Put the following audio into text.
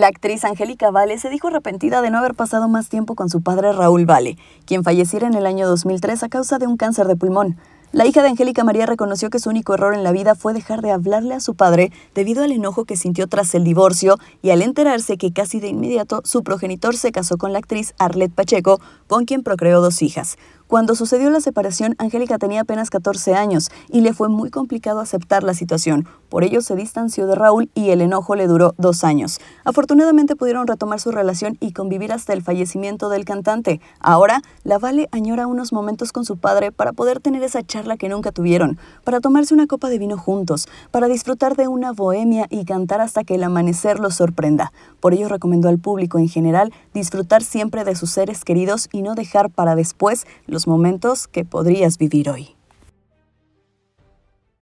La actriz Angélica Vale se dijo arrepentida de no haber pasado más tiempo con su padre Raúl Vale, quien falleciera en el año 2003 a causa de un cáncer de pulmón. La hija de Angélica María reconoció que su único error en la vida fue dejar de hablarle a su padre debido al enojo que sintió tras el divorcio y al enterarse que casi de inmediato su progenitor se casó con la actriz Arlette Pacheco, con quien procreó dos hijas. Cuando sucedió la separación, Angélica tenía apenas 14 años y le fue muy complicado aceptar la situación. Por ello se distanció de Raúl y el enojo le duró dos años. Afortunadamente pudieron retomar su relación y convivir hasta el fallecimiento del cantante. Ahora, la Vale añora unos momentos con su padre para poder tener esa charla que nunca tuvieron, para tomarse una copa de vino juntos, para disfrutar de una bohemia y cantar hasta que el amanecer los sorprenda. Por ello recomendó al público en general disfrutar siempre de sus seres queridos y no dejar para después los momentos que podrías vivir hoy.